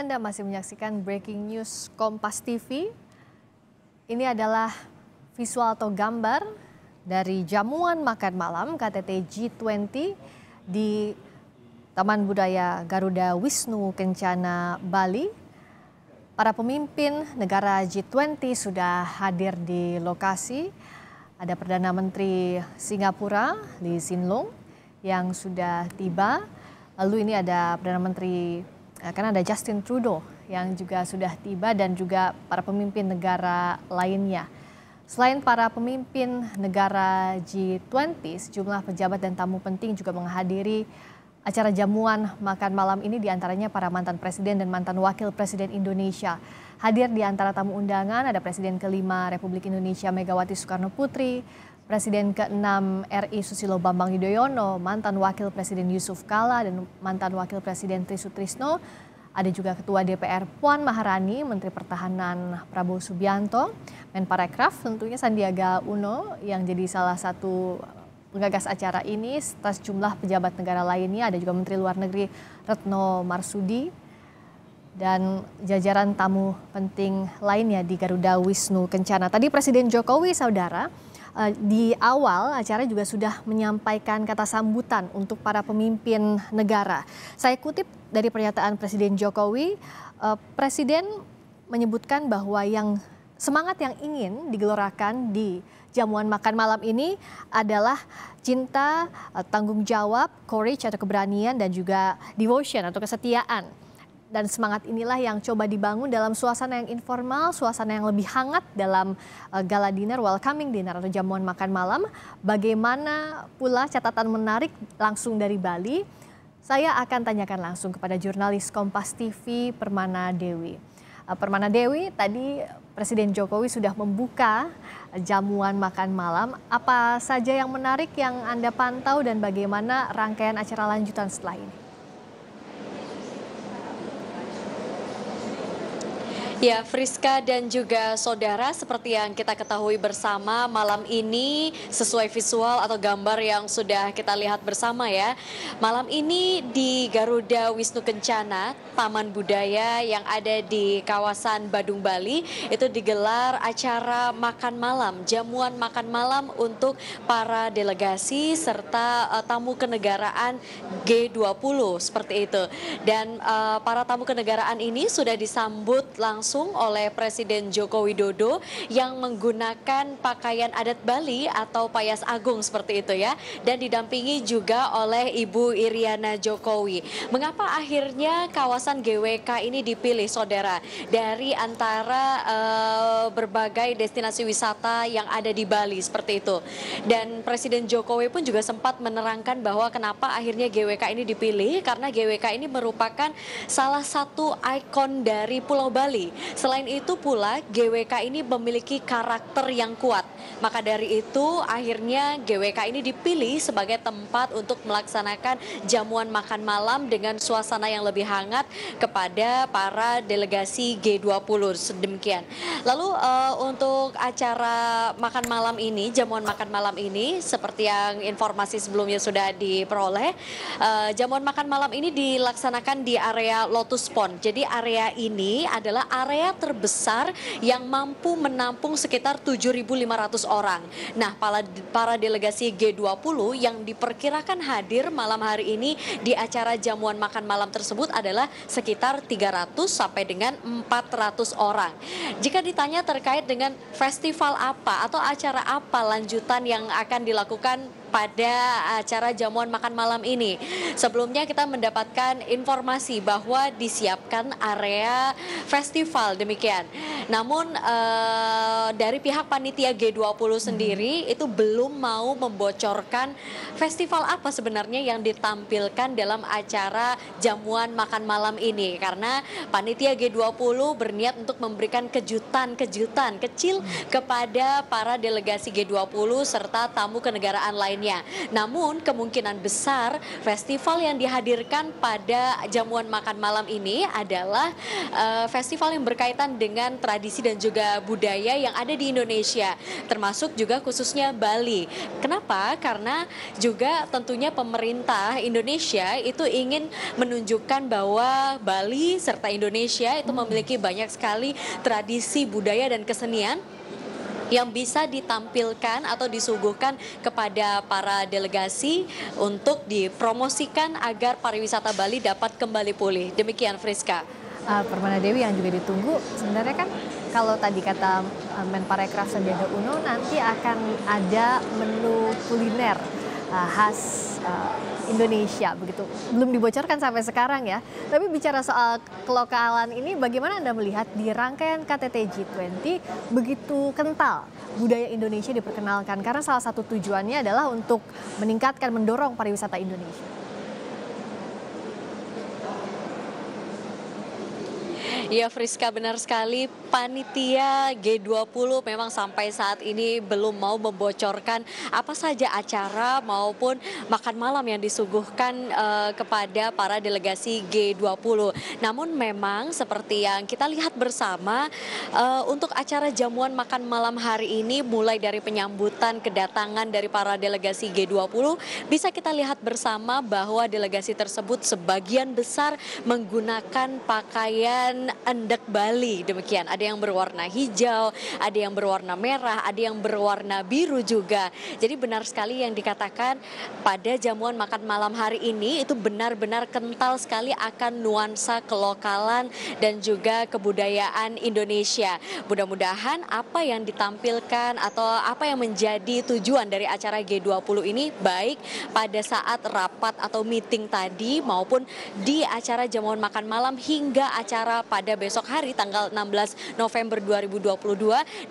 Anda masih menyaksikan Breaking News Kompas TV. Ini adalah visual atau gambar dari jamuan makan malam KTT G20 di Taman Budaya Garuda Wisnu Kencana, Bali. Para pemimpin negara G20 sudah hadir di lokasi. Ada Perdana Menteri Singapura, Lee Sin Lung yang sudah tiba. Lalu ini ada Perdana Menteri Eh, karena ada Justin Trudeau yang juga sudah tiba dan juga para pemimpin negara lainnya. Selain para pemimpin negara G20, sejumlah pejabat dan tamu penting juga menghadiri acara jamuan makan malam ini diantaranya para mantan presiden dan mantan wakil presiden Indonesia. Hadir di antara tamu undangan ada Presiden kelima Republik Indonesia Megawati Soekarno Putri, Presiden ke-6 RI Susilo Bambang Yudhoyono, mantan Wakil Presiden Yusuf Kala dan mantan Wakil Presiden Tri Trisno, ada juga Ketua DPR Puan Maharani, Menteri Pertahanan Prabowo Subianto, Menparekraf tentunya Sandiaga Uno yang jadi salah satu penggagas acara ini, serta jumlah pejabat negara lainnya, ada juga Menteri Luar Negeri Retno Marsudi, dan jajaran tamu penting lainnya di Garuda Wisnu Kencana. Tadi Presiden Jokowi, saudara, Eh, di awal acara juga sudah menyampaikan kata sambutan untuk para pemimpin negara. Saya kutip dari pernyataan Presiden Jokowi, eh, Presiden menyebutkan bahwa yang semangat yang ingin digelorakan di jamuan makan malam ini adalah cinta, eh, tanggung jawab, courage atau keberanian dan juga devotion atau kesetiaan dan semangat inilah yang coba dibangun dalam suasana yang informal, suasana yang lebih hangat dalam uh, gala dinner, welcoming dinner atau jamuan makan malam. Bagaimana pula catatan menarik langsung dari Bali? Saya akan tanyakan langsung kepada jurnalis Kompas TV Permana Dewi. Uh, Permana Dewi, tadi Presiden Jokowi sudah membuka jamuan makan malam. Apa saja yang menarik yang Anda pantau dan bagaimana rangkaian acara lanjutan setelah ini? Ya, Friska dan juga saudara seperti yang kita ketahui bersama malam ini sesuai visual atau gambar yang sudah kita lihat bersama ya. Malam ini di Garuda Wisnu Kencana, Taman Budaya yang ada di kawasan Badung Bali itu digelar acara makan malam, jamuan makan malam untuk para delegasi serta uh, tamu kenegaraan G20 seperti itu. Dan uh, para tamu kenegaraan ini sudah disambut langsung langsung oleh Presiden Joko Widodo yang menggunakan pakaian adat Bali atau payas agung seperti itu ya dan didampingi juga oleh Ibu Iriana Jokowi. Mengapa akhirnya kawasan GWK ini dipilih saudara dari antara uh, berbagai destinasi wisata yang ada di Bali seperti itu. Dan Presiden Jokowi pun juga sempat menerangkan bahwa kenapa akhirnya GWK ini dipilih karena GWK ini merupakan salah satu ikon dari Pulau Bali Selain itu pula GWK ini memiliki karakter yang kuat maka dari itu akhirnya GWK ini dipilih sebagai tempat untuk melaksanakan jamuan makan malam dengan suasana yang lebih hangat kepada para delegasi G20 sedemikian. Lalu uh, untuk acara makan malam ini, jamuan makan malam ini seperti yang informasi sebelumnya sudah diperoleh, uh, jamuan makan malam ini dilaksanakan di area Lotus Pond. Jadi area ini adalah area terbesar yang mampu menampung sekitar 7.500 orang. Nah, para, para delegasi G20 yang diperkirakan hadir malam hari ini di acara jamuan makan malam tersebut adalah sekitar 300 sampai dengan 400 orang. Jika ditanya terkait dengan festival apa atau acara apa lanjutan yang akan dilakukan pada acara jamuan makan malam ini. Sebelumnya kita mendapatkan informasi bahwa disiapkan area festival demikian. Namun eh, dari pihak panitia G20 hmm. sendiri hmm. itu belum mau membocorkan festival apa sebenarnya yang ditampilkan dalam acara jamuan makan malam ini karena panitia G20 berniat untuk memberikan kejutan-kejutan kecil hmm. kepada para delegasi G20 serta tamu kenegaraan lain lainnya. Namun kemungkinan besar festival yang dihadirkan pada jamuan makan malam ini adalah uh, festival yang berkaitan dengan tradisi dan juga budaya yang ada di Indonesia, termasuk juga khususnya Bali. Kenapa? Karena juga tentunya pemerintah Indonesia itu ingin menunjukkan bahwa Bali serta Indonesia itu memiliki banyak sekali tradisi budaya dan kesenian yang bisa ditampilkan atau disuguhkan kepada para delegasi untuk dipromosikan agar pariwisata Bali dapat kembali pulih. Demikian Friska. Uh, Permana Dewi yang juga ditunggu sebenarnya kan kalau tadi kata eh, Menparekraf Sandiaga Uno nanti akan ada menu kuliner uh, khas uh, Indonesia begitu. Belum dibocorkan sampai sekarang ya. Tapi bicara soal kelokalan ini bagaimana Anda melihat di rangkaian KTT G20 begitu kental budaya Indonesia diperkenalkan karena salah satu tujuannya adalah untuk meningkatkan mendorong pariwisata Indonesia. Ya Friska benar sekali, panitia G20 memang sampai saat ini belum mau membocorkan apa saja acara maupun makan malam yang disuguhkan uh, kepada para delegasi G20. Namun memang seperti yang kita lihat bersama uh, untuk acara jamuan makan malam hari ini mulai dari penyambutan kedatangan dari para delegasi G20 bisa kita lihat bersama bahwa delegasi tersebut sebagian besar menggunakan pakaian endek Bali demikian. Ada yang berwarna hijau, ada yang berwarna merah, ada yang berwarna biru juga. Jadi benar sekali yang dikatakan pada jamuan makan malam hari ini itu benar-benar kental sekali akan nuansa kelokalan dan juga kebudayaan Indonesia. Mudah-mudahan apa yang ditampilkan atau apa yang menjadi tujuan dari acara G20 ini baik pada saat rapat atau meeting tadi maupun di acara jamuan makan malam hingga acara pada pada besok hari tanggal 16 November 2022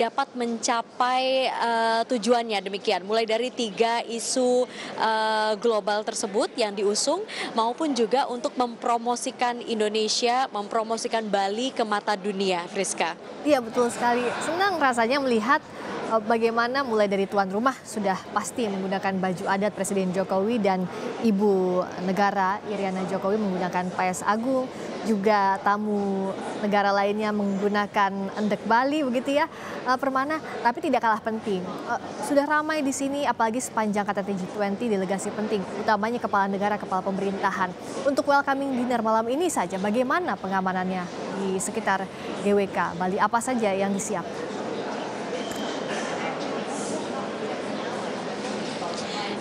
dapat mencapai uh, tujuannya demikian. Mulai dari tiga isu uh, global tersebut yang diusung maupun juga untuk mempromosikan Indonesia, mempromosikan Bali ke mata dunia, Friska. Iya betul sekali. Senang rasanya melihat Eh, bagaimana mulai dari tuan rumah sudah pasti menggunakan baju adat Presiden Jokowi dan Ibu Negara Iriana Jokowi menggunakan payas agung, juga tamu negara lainnya menggunakan endek Bali begitu ya, eh, Permana. Tapi tidak kalah penting, eh, sudah ramai di sini apalagi sepanjang KTT G20 delegasi penting, utamanya kepala negara, kepala pemerintahan. Untuk welcoming dinner malam ini saja, bagaimana pengamanannya di sekitar GWK Bali? Apa saja yang disiapkan?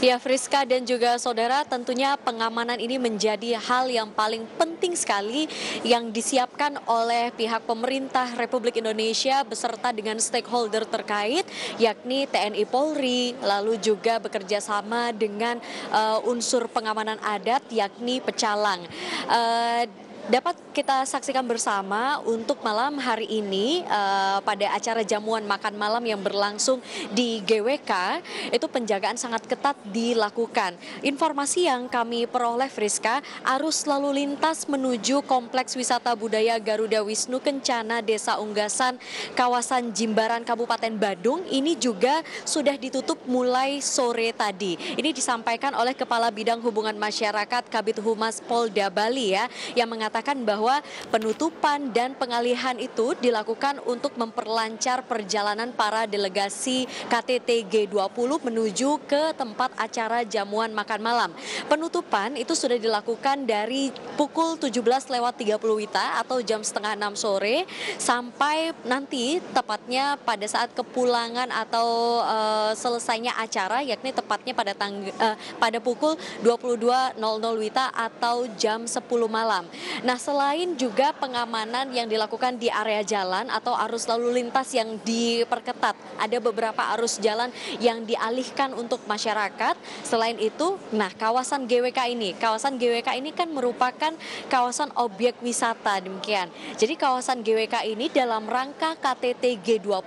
Ya, Friska dan juga saudara, tentunya pengamanan ini menjadi hal yang paling penting sekali yang disiapkan oleh pihak pemerintah Republik Indonesia beserta dengan stakeholder terkait, yakni TNI Polri, lalu juga bekerja sama dengan uh, unsur pengamanan adat, yakni pecalang. Uh, dapat kita saksikan bersama untuk malam hari ini uh, pada acara jamuan makan malam yang berlangsung di GWK itu penjagaan sangat ketat dilakukan. Informasi yang kami peroleh Friska, arus lalu lintas menuju Kompleks Wisata Budaya Garuda Wisnu Kencana Desa Unggasan kawasan Jimbaran Kabupaten Badung ini juga sudah ditutup mulai sore tadi. Ini disampaikan oleh Kepala Bidang Hubungan Masyarakat Kabit Humas Polda Bali ya yang mengatakan mengatakan bahwa penutupan dan pengalihan itu dilakukan untuk memperlancar perjalanan para delegasi KTT G20 menuju ke tempat acara jamuan makan malam. Penutupan itu sudah dilakukan dari pukul 17 lewat 30 Wita atau jam setengah 6 sore sampai nanti tepatnya pada saat kepulangan atau uh, selesainya acara yakni tepatnya pada tangga, uh, pada pukul 22.00 Wita atau jam 10 malam. Nah selain juga pengamanan yang dilakukan di area jalan atau arus lalu lintas yang diperketat, ada beberapa arus jalan yang dialihkan untuk masyarakat. Selain itu, nah kawasan GWK ini, kawasan GWK ini kan merupakan kawasan objek wisata demikian. Jadi kawasan GWK ini dalam rangka KTT G20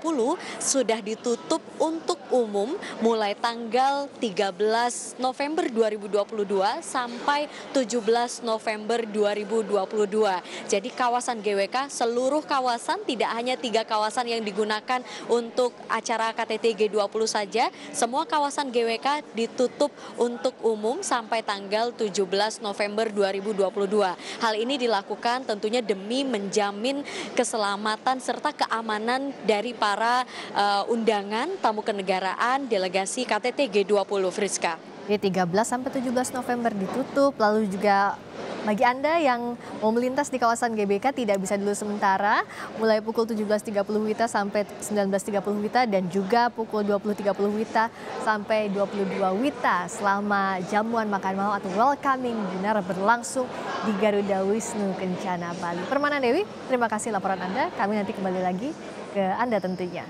sudah ditutup untuk umum mulai tanggal 13 November 2022 sampai 17 November 2022. 2022. Jadi kawasan GWK seluruh kawasan tidak hanya tiga kawasan yang digunakan untuk acara KTT G20 saja, semua kawasan GWK ditutup untuk umum sampai tanggal 17 November 2022. Hal ini dilakukan tentunya demi menjamin keselamatan serta keamanan dari para uh, undangan tamu kenegaraan delegasi KTT G20 Friska. Jadi 13 sampai 17 November ditutup, lalu juga bagi Anda yang mau melintas di kawasan GBK tidak bisa dulu sementara, mulai pukul 17.30 WITA sampai 19.30 WITA dan juga pukul 20.30 WITA sampai 22 WITA selama jamuan makan malam atau welcoming dinner berlangsung di Garuda Wisnu Kencana Bali. Permana Dewi, terima kasih laporan Anda. Kami nanti kembali lagi ke Anda tentunya.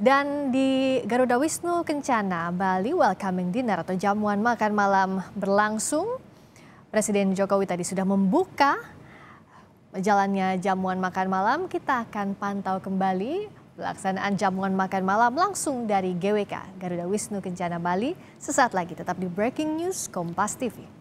Dan di Garuda Wisnu Kencana, Bali Welcoming Dinner atau jamuan makan malam berlangsung Presiden Jokowi tadi sudah membuka jalannya jamuan makan malam. Kita akan pantau kembali pelaksanaan jamuan makan malam langsung dari GWK Garuda Wisnu Kencana Bali. Sesaat lagi tetap di Breaking News Kompas TV.